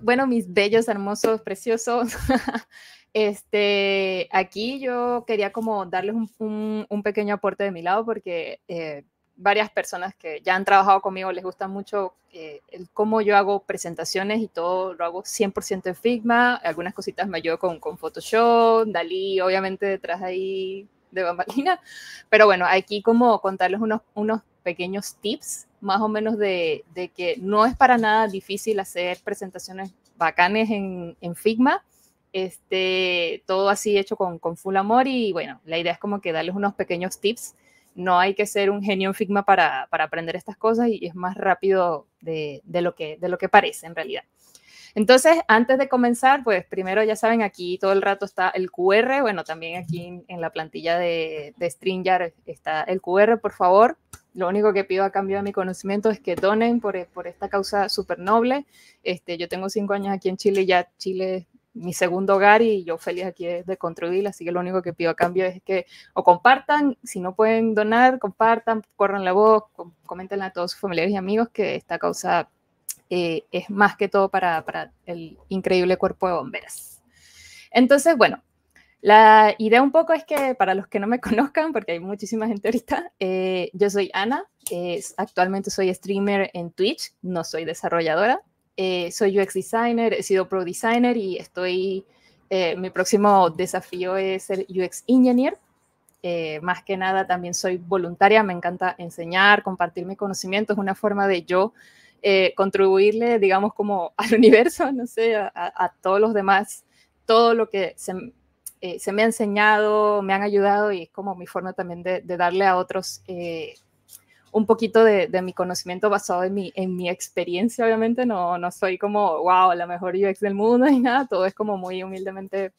Bueno, mis bellos, hermosos, preciosos. este, aquí yo quería como darles un, pequeño aporte de mi lado porque eh, varias personas que ya han trabajado conmigo les gusta mucho eh, cómo yo hago presentaciones y todo lo hago 100% en Figma. Algunas cositas me ayudo con, con Photoshop, Dalí, obviamente detrás ahí de bambalina. Pero bueno, aquí como contarles unos, unos pequeños tips, más o menos de, que no es para nada difícil hacer presentaciones bacanes en, Figma, este, todo así hecho con, con, full amor y bueno, la idea es como que darles unos pequeños tips. No hay que ser un genio en Figma para, para aprender estas cosas y es más rápido de, lo que, de lo que parece en realidad. Entonces, antes de comenzar, pues primero ya saben, aquí todo el rato está el QR, bueno, también aquí en, la plantilla de, de está el QR, por favor, lo único que pido a cambio de mi conocimiento es que donen por, esta causa súper noble. Este, yo tengo cinco años aquí en Chile, ya Chile es mi segundo hogar y yo feliz aquí de contribuir. así que lo único que pido a cambio es que o compartan, si no pueden donar, compartan, corran la voz, comenten a todos sus familiares y amigos que esta causa eh, es más que todo para, para el increíble cuerpo de bomberas. Entonces, bueno, la idea un poco es que para los que no me conozcan, porque hay muchísima gente ahorita, eh, yo soy Ana, eh, actualmente soy streamer en Twitch, no soy desarrolladora, eh, soy UX designer, he sido pro designer y estoy, mi próximo desafío es ser UX engineer. más que nada también soy voluntaria, me encanta enseñar, compartir mi conocimiento, es una forma de yo contribuirle, digamos, como al universo, no sé, a, a todos los demás, todo lo que se eh, se me ha enseñado, me han ayudado y es como mi forma también de, darle a otros eh, un poquito de, mi conocimiento basado en mi, experiencia, obviamente, no, no soy como, wow, la mejor UX del mundo y nada, todo es como muy humildemente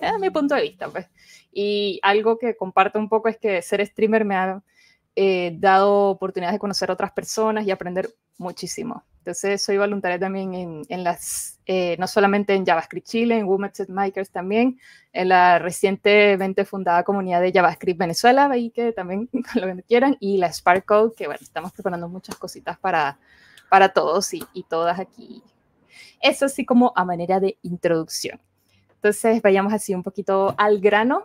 eh, mi punto de vista, pues. Y algo que comparto un poco es que ser streamer me ha eh, dado oportunidades de conocer a otras personas y aprender muchísimo. Entonces soy voluntaria también en, las, eh, no solamente en JavaScript Chile, en Women Makers también, en la recientemente fundada comunidad de JavaScript Venezuela, ahí que también lo que quieran, y la Spark Code, que bueno, estamos preparando muchas cositas para, para todos y, todas aquí. Eso así como a manera de introducción. Entonces vayamos así un poquito al grano.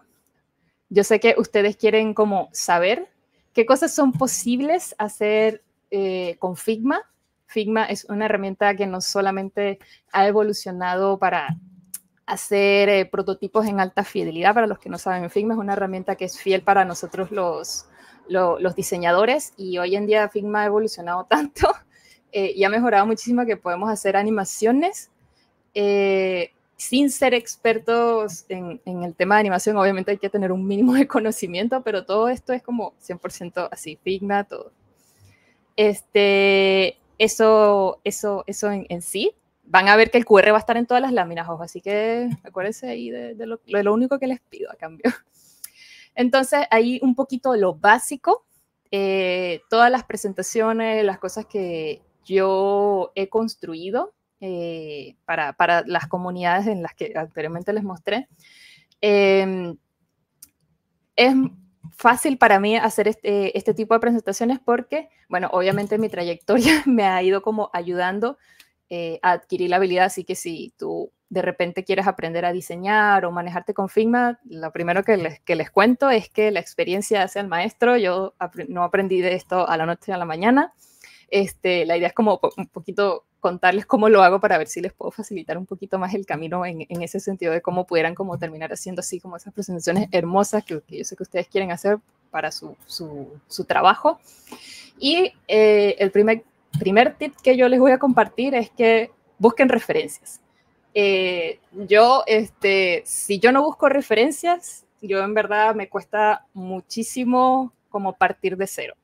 Yo sé que ustedes quieren como saber qué cosas son posibles hacer eh, con Figma Figma es una herramienta que no solamente ha evolucionado para hacer eh, prototipos en alta fidelidad, para los que no saben, Figma es una herramienta que es fiel para nosotros los, los, diseñadores y hoy en día Figma ha evolucionado tanto eh, y ha mejorado muchísimo que podemos hacer animaciones eh, sin ser expertos en, en, el tema de animación. Obviamente hay que tener un mínimo de conocimiento, pero todo esto es como 100% así, Figma, todo. Este, eso, eso, eso en, sí. Van a ver que el QR va a estar en todas las láminas, ojo, así que acuérdense ahí de, lo, único que les pido a cambio. Entonces, ahí un poquito lo básico, eh, todas las presentaciones, las cosas que yo he construido eh, para, las comunidades en las que anteriormente les mostré. Eh, es fácil para mí hacer eh, este, tipo de presentaciones porque, bueno, obviamente mi trayectoria me ha ido como ayudando eh, a adquirir la habilidad, así que si tú de repente quieres aprender a diseñar o manejarte con Figma, lo primero que les, que les cuento es que la experiencia hace al maestro, yo no aprendí de esto a la noche y a la mañana, este, la idea es como un poquito contarles cómo lo hago para ver si les puedo facilitar un poquito más el camino en, ese sentido de cómo pudieran como terminar haciendo así como esas presentaciones hermosas que, yo sé que ustedes quieren hacer para su, trabajo. Y eh, el primer, primer tip que yo les voy a compartir es que busquen referencias. Eh, yo, este, si yo no busco referencias, yo en verdad me cuesta muchísimo como partir de cero.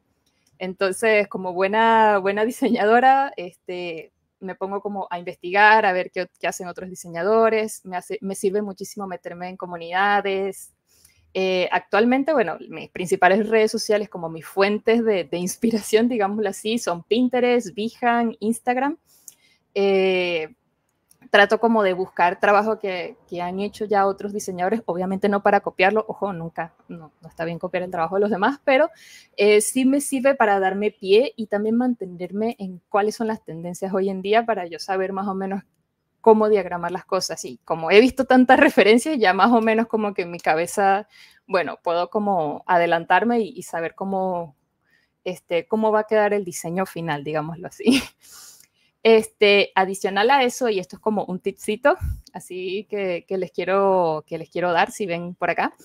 Entonces, como buena, buena diseñadora, este, me pongo como a investigar, a ver qué, hacen otros diseñadores, me, hace, me sirve muchísimo meterme en comunidades. Eh, actualmente, bueno, mis principales redes sociales como mis fuentes de, inspiración, digámoslo así, son Pinterest, Behance, Instagram. Eh, trato como de buscar trabajo que, que, han hecho ya otros diseñadores, obviamente no para copiarlo, ojo, nunca, no, no está bien copiar el trabajo de los demás, pero eh, sí me sirve para darme pie y también mantenerme en cuáles son las tendencias hoy en día para yo saber más o menos cómo diagramar las cosas. Y como he visto tantas referencias, ya más o menos como que en mi cabeza, bueno, puedo como adelantarme y, saber cómo, este, cómo va a quedar el diseño final, digámoslo así. Este, adicional a eso, y esto es como un tipcito, así que, les, quiero, que les quiero dar, si ven por acá.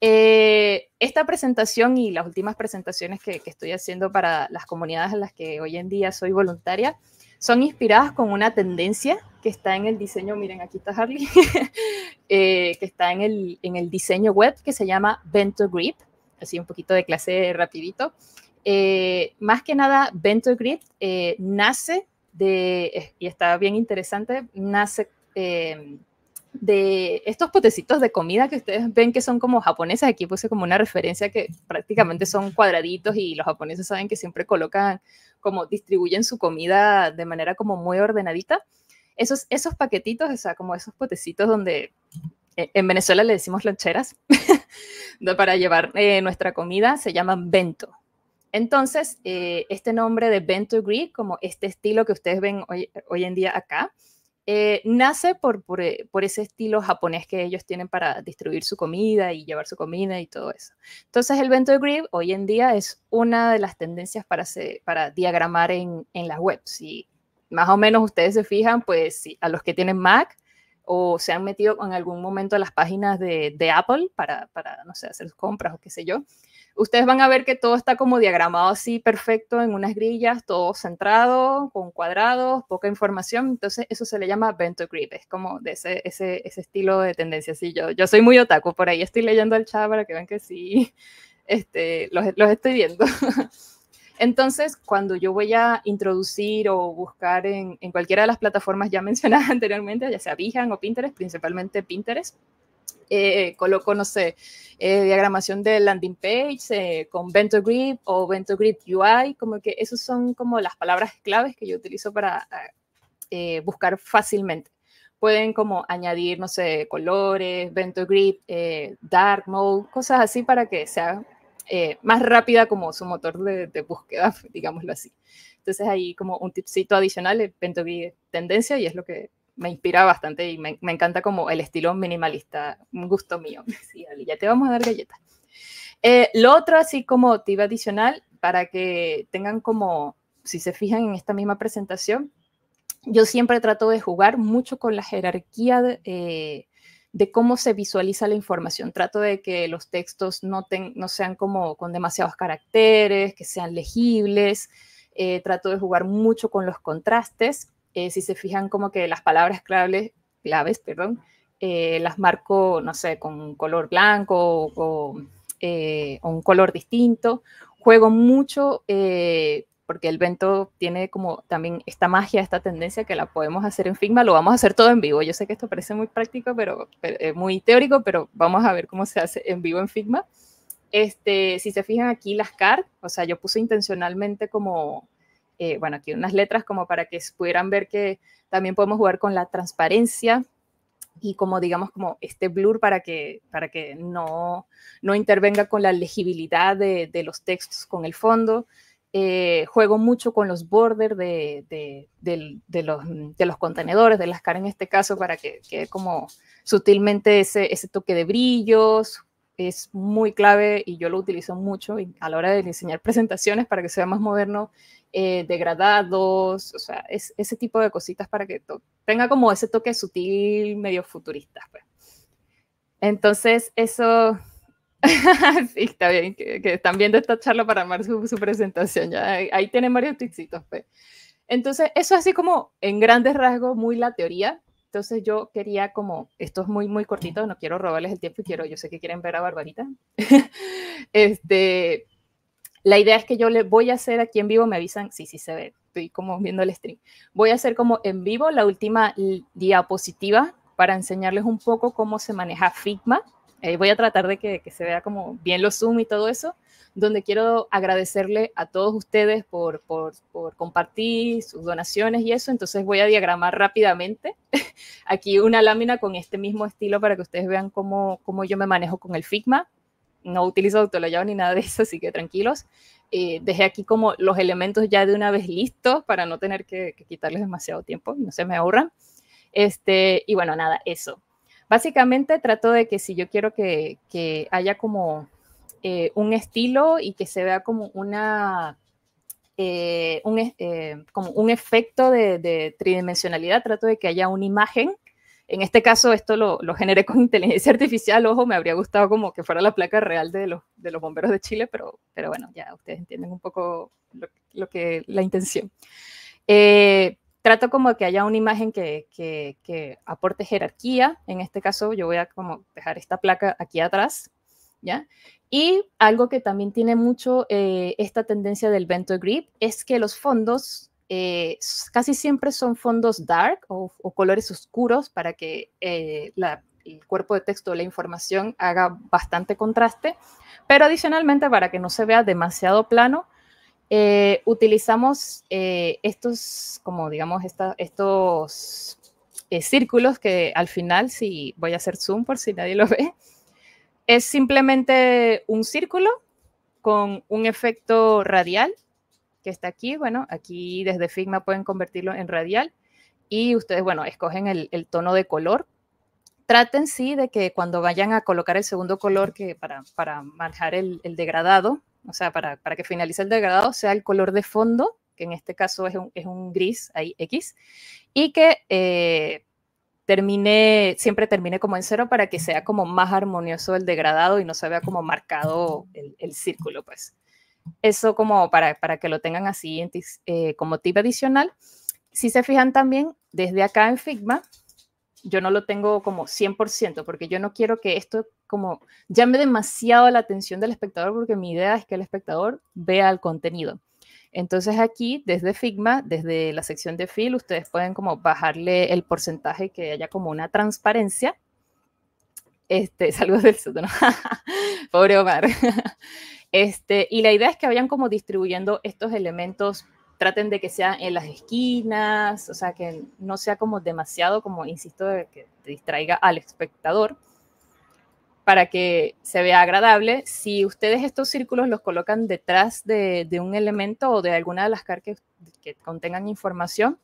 Eh, esta presentación y las últimas presentaciones que, estoy haciendo para las comunidades en las que hoy en día soy voluntaria son inspiradas con una tendencia que está en el diseño, miren, aquí está Harley, eh, que está en el, en el, diseño web que se llama Bento Grip, así un poquito de clase rapidito. Eh, más que nada, Bento Grip nace y está bien interesante, nace eh, de estos potecitos de comida que ustedes ven que son como japoneses. Aquí puse como una referencia que prácticamente son cuadraditos y los japoneses saben que siempre colocan, como distribuyen su comida de manera como muy ordenadita. Esos, esos paquetitos, o sea, como esos potecitos donde eh, en Venezuela le decimos loncheras para llevar eh, nuestra comida, se llaman bento. Entonces, eh, este nombre de bento grid, como este estilo que ustedes ven hoy, en día acá, eh, nace eh, por, ese estilo japonés que ellos tienen para distribuir su comida y llevar su comida y todo eso. Entonces, el bento grid hoy en día es una de las tendencias para, para diagramar en, en las webs. Si más o menos ustedes se fijan, pues a los que tienen Mac o se han metido en algún momento a las páginas de, Apple para, para, no sé, hacer sus compras o qué sé yo, ustedes van a ver que todo está como diagramado así, perfecto, en unas grillas, todo centrado, con cuadrados, poca información. Entonces, eso se le llama bento grip, es como de ese, estilo de tendencia. Sí, yo, yo soy muy otaku, por ahí estoy leyendo el chat para que vean que sí, este, los, estoy viendo. Entonces, cuando yo voy a introducir o buscar en, en, cualquiera de las plataformas ya mencionadas anteriormente, ya sea Vijan o Pinterest, principalmente Pinterest, eh, coloco, no sé, eh, diagramación de landing page eh, con Vento Grip o Vento Grip UI, como que esas son como las palabras claves que yo utilizo para ah, buscar fácilmente. Pueden como añadir, no sé, colores, Vento Grip, Dark Mode, cosas así para que sea más rápida como su motor de, búsqueda, digámoslo así. Entonces ahí como un tipcito adicional, Vento Grip tendencia y es lo que me inspira bastante y me, encanta como el estilo minimalista, un gusto mío. ya te vamos a dar galletas. Eh, lo otro, así como tip adicional, para que tengan como, si se fijan en esta misma presentación, yo siempre trato de jugar mucho con la jerarquía de, eh, cómo se visualiza la información. Trato de que los textos no, no sean como con demasiados caracteres, que sean legibles. Eh, trato de jugar mucho con los contrastes eh, si se fijan como que las palabras claves, claves perdón, eh, las marco, no sé, con un color blanco o, eh, un color distinto. Juego mucho porque el vento tiene como también esta magia, esta tendencia que la podemos hacer en Figma, lo vamos a hacer todo en vivo. Yo sé que esto parece muy práctico, pero, muy teórico, pero vamos a ver cómo se hace en vivo en Figma. Este, si se fijan aquí las cards, o sea, yo puse intencionalmente como eh, bueno, aquí unas letras como para que pudieran ver que también podemos jugar con la transparencia y como digamos como este blur para que, para que no, no intervenga con la legibilidad de, los textos con el fondo. Eh, juego mucho con los borders de, de, de, los, de, los, contenedores, de las caras en este caso, para que quede como sutilmente ese, ese toque de brillos es muy clave y yo lo utilizo mucho a la hora de diseñar presentaciones para que sea más moderno, eh, degradados, o sea, es, ese tipo de cositas para que tenga como ese toque sutil, medio futurista. Pues. Entonces, eso, sí, está bien, que, están viendo esta charla para armar su, presentación, ya ahí, tienen varios ticsitos. Pues. Entonces, eso así como en grandes rasgos, muy la teoría, entonces yo quería como, esto es muy, muy cortito, no quiero robarles el tiempo y quiero, yo sé que quieren ver a Barbarita. este, la idea es que yo le voy a hacer aquí en vivo, me avisan, sí, sí se ve, estoy como viendo el stream. Voy a hacer como en vivo la última diapositiva para enseñarles un poco cómo se maneja Figma eh, voy a tratar de que, se vea como bien lo Zoom y todo eso, donde quiero agradecerle a todos ustedes por, compartir sus donaciones y eso. Entonces voy a diagramar rápidamente aquí una lámina con este mismo estilo para que ustedes vean cómo, yo me manejo con el Figma. No utilizo Autolayado ni nada de eso, así que tranquilos. Eh, dejé aquí como los elementos ya de una vez listos para no tener que, quitarles demasiado tiempo, no se me ahorran. Este, y bueno, nada, eso. Básicamente trato de que si yo quiero que, haya como eh, un estilo y que se vea como una eh, un, eh, como un efecto de, tridimensionalidad, trato de que haya una imagen. En este caso, esto lo, lo, generé con inteligencia artificial, ojo, me habría gustado como que fuera la placa real de los, de los bomberos de Chile, pero, pero bueno, ya ustedes entienden un poco lo, que la intención trato como que haya una imagen que, aporte jerarquía. En este caso, yo voy a como dejar esta placa aquí atrás, ¿ya? Y algo que también tiene mucho eh, esta tendencia del Bento Grip es que los fondos eh, casi siempre son fondos dark o, colores oscuros para que eh, el cuerpo de texto o la información haga bastante contraste, pero adicionalmente para que no se vea demasiado plano eh, utilizamos eh, estos, como digamos, estos eh, círculos que al final, si voy a hacer zoom por si nadie lo ve, es simplemente un círculo con un efecto radial que está aquí. Bueno, aquí desde Figma pueden convertirlo en radial y ustedes, bueno, escogen el, tono de color. Traten, sí, de que cuando vayan a colocar el segundo color que para, para manejar el degradado, o sea, para, que finalice el degradado, sea el color de fondo, que en este caso es un, gris, ahí X, y que eh, termine, siempre termine como en cero para que sea como más armonioso el degradado y no se vea como marcado el, círculo, pues. Eso como para, que lo tengan así eh, como tip adicional. Si se fijan también, desde acá en Figma, yo no lo tengo como 100%, porque yo no quiero que esto como llame demasiado la atención del espectador, porque mi idea es que el espectador vea el contenido. Entonces aquí, desde Figma, desde la sección de Fill, ustedes pueden como bajarle el porcentaje que haya como una transparencia. Este, saludos del ¿no? Pobre Omar. Este, y la idea es que vayan como distribuyendo estos elementos traten de que sea en las esquinas, o sea, que no sea como demasiado, como insisto, que distraiga al espectador para que se vea agradable. Si ustedes estos círculos los colocan detrás de, un elemento o de alguna de las caras que, contengan información,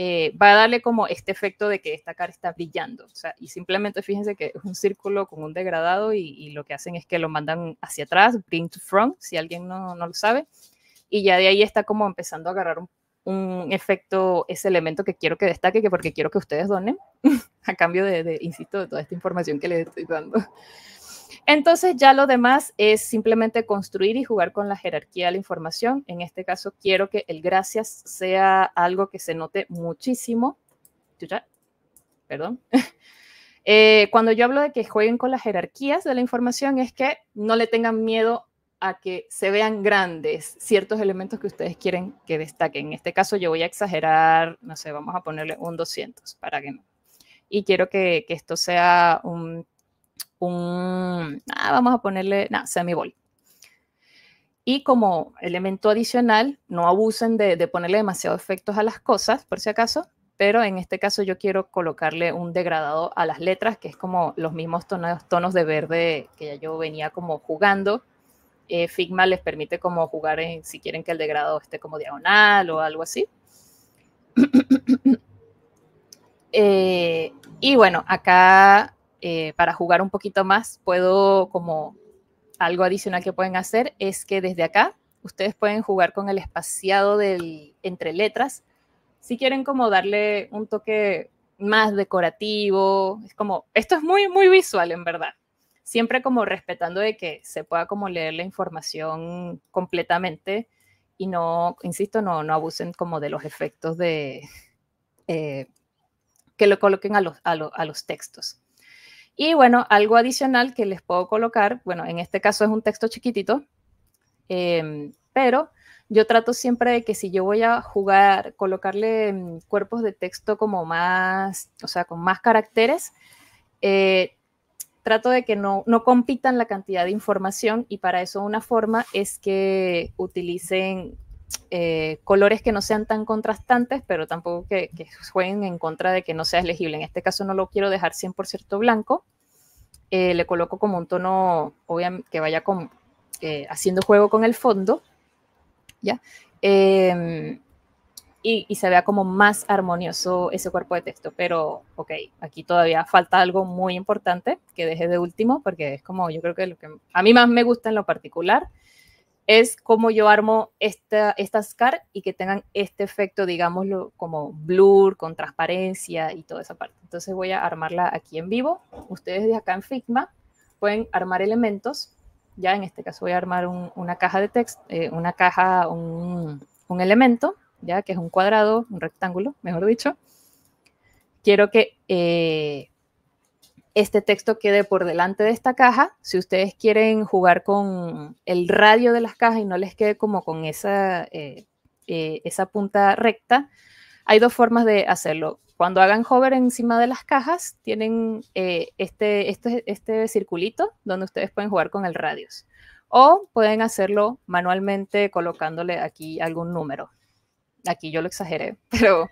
eh, va a darle como este efecto de que esta cara está brillando. O sea, y simplemente fíjense que es un círculo con un degradado y, lo que hacen es que lo mandan hacia atrás, bring to front, si alguien no, no lo sabe y ya de ahí está como empezando a agarrar un, un efecto, ese elemento que quiero que destaque, que porque quiero que ustedes donen, a cambio de, insisto, de toda esta información que les estoy dando. Entonces ya lo demás es simplemente construir y jugar con la jerarquía de la información. En este caso quiero que el gracias sea algo que se note muchísimo. Perdón. Eh, cuando yo hablo de que jueguen con las jerarquías de la información es que no le tengan miedo a que se vean grandes ciertos elementos que ustedes quieren que destaquen. En este caso yo voy a exagerar, no sé, vamos a ponerle un 200 para que no. Y quiero que, esto sea un, un ah, vamos a ponerle, no, semibol. Y como elemento adicional, no abusen de, de ponerle demasiados efectos a las cosas, por si acaso, pero en este caso yo quiero colocarle un degradado a las letras, que es como los mismos tonos, tonos de verde que ya yo venía como jugando eh, Figma les permite como jugar en, si quieren que el degrado esté como diagonal o algo así. Eh, y bueno, acá eh, para jugar un poquito más, puedo como algo adicional que pueden hacer es que desde acá ustedes pueden jugar con el espaciado del, entre letras. Si quieren como darle un toque más decorativo, es como, esto es muy, muy visual en verdad siempre como respetando de que se pueda como leer la información completamente y no, insisto, no, no abusen como de los efectos de eh, que lo coloquen a los, a, a los textos. Y bueno, algo adicional que les puedo colocar, bueno, en este caso es un texto chiquitito, em, pero yo trato siempre de que si yo voy a jugar, colocarle mm, cuerpos de texto como más, o sea, con más caracteres, eh, trato de que no, compitan la cantidad de información y para eso una forma es que utilicen eh, colores que no sean tan contrastantes, pero tampoco que, jueguen en contra de que no sea legible. En este caso no lo quiero dejar 100% blanco. Eh, le coloco como un tono obviamente, que vaya eh, haciendo juego con el fondo. ¿ya? Em, y, se vea como más armonioso ese cuerpo de texto. Pero, ok, aquí todavía falta algo muy importante que deje de último, porque es como yo creo que lo que a mí más me gusta en lo particular es cómo yo armo esta, estas car y que tengan este efecto, digámoslo, como blur, con transparencia y toda esa parte. Entonces voy a armarla aquí en vivo. Ustedes de acá en Figma pueden armar elementos. Ya en este caso voy a armar una caja de texto, eh, una caja, un, un elemento ya que es un cuadrado, un rectángulo, mejor dicho, quiero que eh, este texto quede por delante de esta caja. Si ustedes quieren jugar con el radio de las cajas y no les quede como con esa, eh, eh, punta recta, hay dos formas de hacerlo. Cuando hagan hover encima de las cajas, tienen este, este, este circulito donde ustedes pueden jugar con el radius. O pueden hacerlo manualmente colocándole aquí algún número aquí yo lo exageré, pero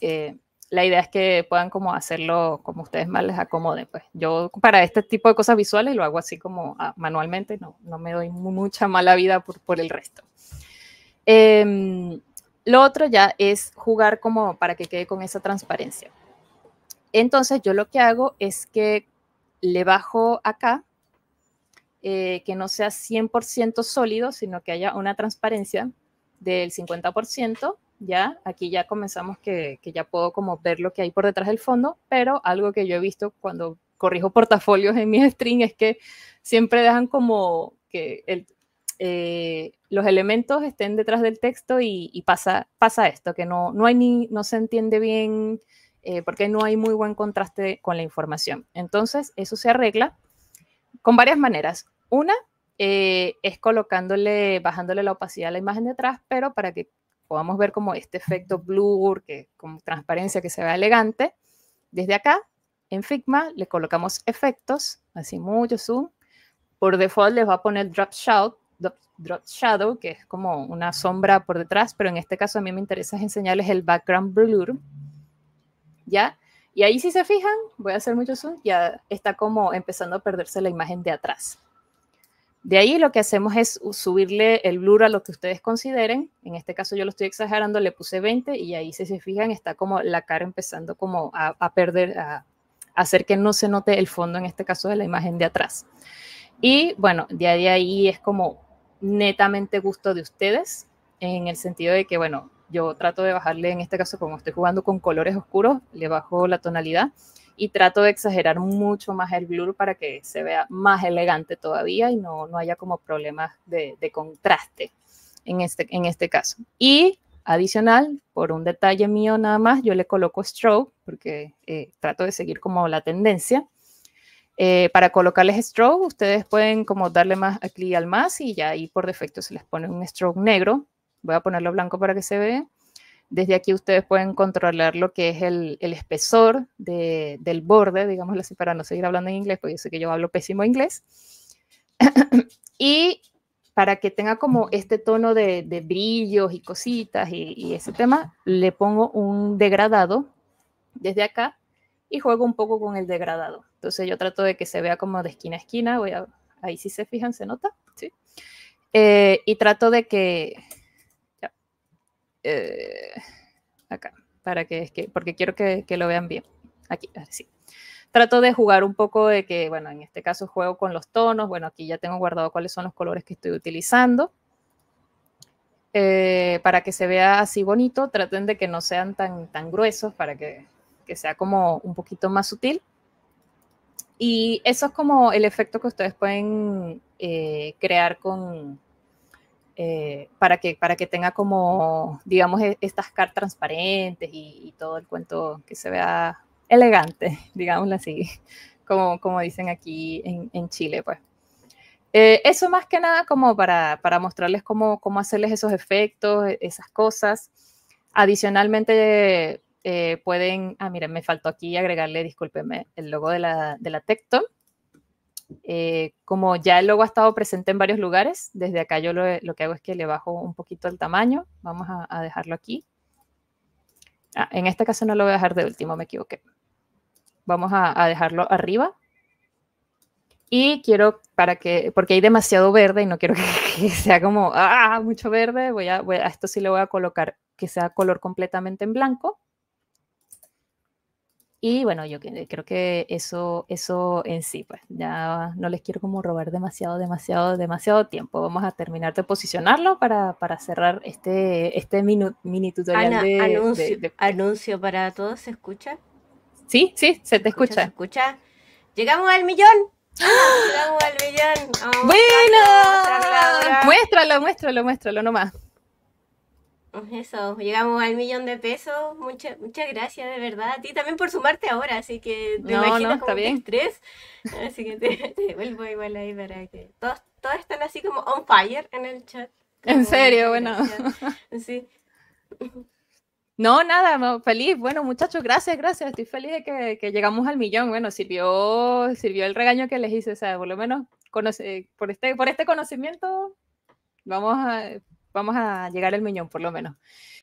eh, la idea es que puedan como hacerlo como ustedes más les acomoden. Pues yo para este tipo de cosas visuales lo hago así como ah, manualmente, no, no me doy mucha mala vida por, el resto. Em, lo otro ya es jugar como para que quede con esa transparencia. Entonces yo lo que hago es que le bajo acá, eh, que no sea 100% sólido, sino que haya una transparencia del 50%, ya aquí ya comenzamos que, ya puedo como ver lo que hay por detrás del fondo, pero algo que yo he visto cuando corrijo portafolios en mi string es que siempre dejan como que el, eh, los elementos estén detrás del texto y, pasa, pasa esto, que no, no, hay ni, no se entiende bien eh, porque no hay muy buen contraste con la información. Entonces, eso se arregla con varias maneras. Una, eh, es colocándole, bajándole la opacidad a la imagen de atrás, pero para que podamos ver como este efecto blur, que con transparencia que se vea elegante, desde acá en Figma le colocamos efectos, así mucho zoom. Por default les va a poner drop shadow, drop shadow, que es como una sombra por detrás, pero en este caso a mí me interesa enseñarles el background blur. ¿Ya? Y ahí si se fijan, voy a hacer mucho zoom, ya está como empezando a perderse la imagen de atrás. De ahí lo que hacemos es subirle el blur a lo que ustedes consideren. En este caso yo lo estoy exagerando, le puse 20 y ahí si se fijan está como la cara empezando como a, perder, a, hacer que no se note el fondo en este caso de la imagen de atrás. Y bueno, de ahí, de ahí es como netamente gusto de ustedes en el sentido de que bueno, yo trato de bajarle en este caso como estoy jugando con colores oscuros, le bajo la tonalidad y trato de exagerar mucho más el blur para que se vea más elegante todavía y no, no haya como problemas de, contraste en este, en este caso. Y adicional, por un detalle mío nada más, yo le coloco stroke porque eh, trato de seguir como la tendencia. Eh, para colocarles stroke, ustedes pueden como darle más clic al más y ya ahí por defecto se les pone un stroke negro. Voy a ponerlo blanco para que se vea. Desde aquí ustedes pueden controlar lo que es el, el espesor del borde, digámoslo así, para no seguir hablando en inglés, porque yo sé que yo hablo pésimo inglés. y para que tenga como este tono de, brillos y cositas y, ese tema, le pongo un degradado desde acá y juego un poco con el degradado. Entonces yo trato de que se vea como de esquina a esquina, voy ahí si se fijan se nota, ¿sí? Eh, y trato de que, eh, acá, para que, que porque quiero que, lo vean bien. Aquí, así. Trato de jugar un poco de que, bueno, en este caso juego con los tonos. Bueno, aquí ya tengo guardado cuáles son los colores que estoy utilizando. Eh, para que se vea así bonito, traten de que no sean tan, tan gruesos, para que, que sea como un poquito más sutil. Y eso es como el efecto que ustedes pueden eh, crear con, eh, para, que, para que tenga como, digamos, e, estas cartas transparentes y, todo el cuento que se vea elegante, digámoslo así, como, como dicen aquí en, Chile, pues. Eh, eso más que nada como para, mostrarles cómo, cómo, hacerles esos efectos, e, esas cosas. Adicionalmente eh, pueden, ah, miren, me faltó aquí agregarle, discúlpenme, el logo de la, de la Tecton. Eh, como ya el logo ha estado presente en varios lugares, desde acá yo lo, que hago es que le bajo un poquito el tamaño. Vamos a, dejarlo aquí. Ah, en este caso no lo voy a dejar de último, me equivoqué. Vamos a, dejarlo arriba. Y quiero, para que, porque hay demasiado verde y no quiero que, sea como, ah, mucho verde, voy a, a, esto sí le voy a colocar que sea color completamente en blanco. Y bueno, yo creo que eso, eso en sí, pues ya no les quiero como robar demasiado, demasiado, demasiado tiempo. Vamos a terminar de posicionarlo para, cerrar este, este mini tutorial de, anuncio, para todos, ¿se escucha? Sí, sí, se, te escucha. Se escucha. Llegamos al millón. ¡Ah! Llegamos al millón. bueno, muéstralo, muéstralo, muéstralo nomás. Pues eso, llegamos al millón de pesos. muchas gracias, de verdad. A ti también por sumarte ahora, así que te no, está bien. estrés. Así que te, vuelvo igual ahí para que. Todos, todos están así como on fire en el chat. en serio, bueno. Sí. No, nada, feliz. Bueno, muchachos, gracias, gracias. Estoy feliz de que, llegamos al millón. Bueno, sirvió, sirvió el regaño que les hice, o sea, por lo menos conoce, eh, por, este, por este conocimiento vamos a vamos a llegar al miñón por lo menos.